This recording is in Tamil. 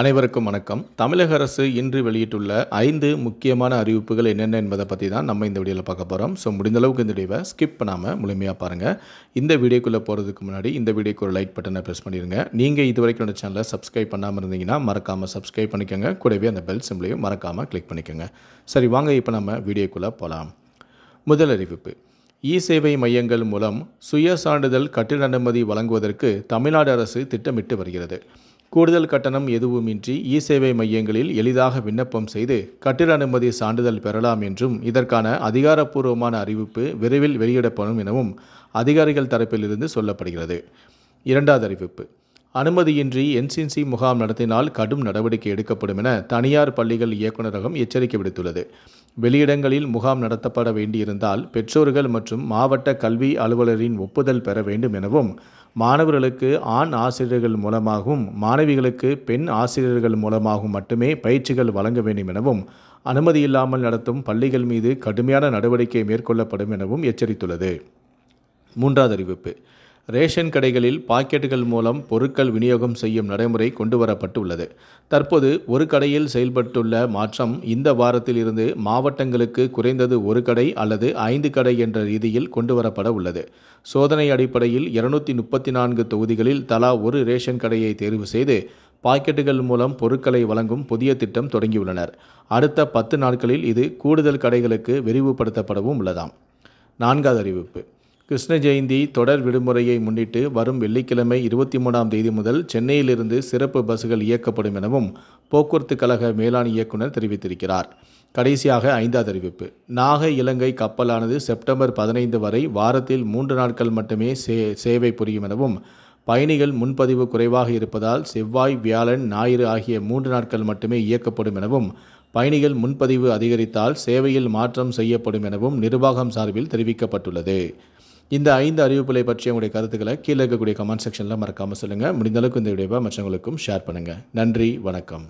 அனைவருக்கும் வணக்கம் தமிழக அரசு இன்று வெளியிட்டுள்ள ஐந்து முக்கியமான அறிவிப்புகள் என்னென்ன என்பதை பற்றி தான் நம்ம இந்த வீடியோவில் பார்க்க போகிறோம் ஸோ முடிந்தளவுக்கு இந்த வீடியோவை ஸ்கிப் பண்ணாமல் முழுமையாக பாருங்கள் இந்த வீடியோக்குள்ளே போகிறதுக்கு முன்னாடி இந்த வீடியோக்கு ஒரு லைக் பட்டனை ப்ரெஸ் பண்ணிடுங்க நீங்கள் இது வரைக்கும் இந்த சேனலை சப்ஸ்கிரைப் பண்ணாமல் இருந்தீங்கன்னா மறக்காமல் சப்ஸ்கிரைப் பண்ணிக்கோங்க கூடவே அந்த பெல் சிம்பிளையும் மறக்காமல் கிளிக் பண்ணிக்கோங்க சரி வாங்க இப்போ நம்ம வீடியோக்குள்ளே போகலாம் முதல் அறிவிப்பு இ சேவை மையங்கள் மூலம் சுய சான்றிதழ் கட்டிட அனுமதி வழங்குவதற்கு தமிழ்நாடு அரசு திட்டமிட்டு வருகிறது கூடுதல் கட்டணம் எதுவுமின்றி இ சேவை மையங்களில் எளிதாக விண்ணப்பம் செய்து கட்டிட அனுமதி சான்றிதழ் பெறலாம் என்றும் இதற்கான அதிகாரப்பூர்வமான அறிவிப்பு விரைவில் வெளியிடப்படும் எனவும் அதிகாரிகள் தரப்பிலிருந்து சொல்லப்படுகிறது இரண்டாவது அறிவிப்பு அனுமதியின்றி என்சிசி முகாம் நடத்தினால் கடும் நடவடிக்கை எடுக்கப்படும் என தனியார் பள்ளிகள் இயக்குநரகம் எச்சரிக்கை விடுத்துள்ளது வெளியிடங்களில் முகாம் நடத்தப்பட வேண்டியிருந்தால் பெற்றோர்கள் மற்றும் மாவட்ட கல்வி அலுவலரின் ஒப்புதல் பெற வேண்டும் எனவும் மாணவர்களுக்கு ஆண் ஆசிரியர்கள் மூலமாகவும் மாணவிகளுக்கு பெண் ஆசிரியர்கள் மூலமாகவும் மட்டுமே பயிற்சிகள் வழங்க வேண்டும் எனவும் அனுமதியில்லாமல் நடத்தும் பள்ளிகள் மீது கடுமையான நடவடிக்கை மேற்கொள்ளப்படும் எனவும் எச்சரித்துள்ளது மூன்றாவது அறிவிப்பு ரேஷன் கடைகளில் பாக்கெட்டுகள் மூலம் பொருட்கள் விநியோகம் செய்யும் நடைமுறை கொண்டுவரப்பட்டு உள்ளது தற்போது ஒரு கடையில் செயல்பட்டுள்ள மாற்றம் இந்த வாரத்தில் இருந்து மாவட்டங்களுக்கு குறைந்தது ஒரு கடை அல்லது ஐந்து கடை என்ற ரீதியில் கொண்டுவரப்பட உள்ளது சோதனை அடிப்படையில் இருநூத்தி முப்பத்தி நான்கு தொகுதிகளில் தலா ஒரு ரேஷன் கடையை தேர்வு செய்து பாக்கெட்டுகள் மூலம் பொருட்களை வழங்கும் புதிய திட்டம் தொடங்கியுள்ளனர் அடுத்த பத்து நாட்களில் இது கூடுதல் கடைகளுக்கு விரிவுபடுத்தப்படவும் உள்ளதாம் நான்காவது அறிவிப்பு கிருஷ்ண ஜெயந்தி தொடர் விடுமுறையை முன்னிட்டு வரும் வெள்ளிக்கிழமை இருபத்தி மூணாம் தேதி முதல் சென்னையிலிருந்து சிறப்பு பஸ்கள் இயக்கப்படும் எனவும் போக்குவரத்து கழக மேலாண் இயக்குநர் தெரிவித்திருக்கிறார் கடைசியாக ஐந்தாவது அறிவிப்பு நாகை இலங்கை கப்பலானது செப்டம்பர் பதினைந்து வரை வாரத்தில் மூன்று நாட்கள் மட்டுமே சே சேவை புரியும் எனவும் பயணிகள் முன்பதிவு குறைவாக இருப்பதால் செவ்வாய் வியாழன் ஞாயிறு ஆகிய மூன்று நாட்கள் மட்டுமே இயக்கப்படும் எனவும் பயணிகள் முன்பதிவு அதிகரித்தால் சேவையில் மாற்றம் செய்யப்படும் எனவும் நிர்வாகம் சார்பில் தெரிவிக்கப்பட்டுள்ளது இந்த ஐந்து அறிவிப்புகளை பற்றிய உங்களுடைய கருத்துக்களை கீழே இருக்கக்கூடிய கமெண்ட் செக்ஷனில் மறக்காமல் சொல்லுங்கள் முடிந்தளவுக்கு இந்த வீடியோவை மற்றவங்களுக்கும் ஷேர் பண்ணுங்கள் நன்றி வணக்கம்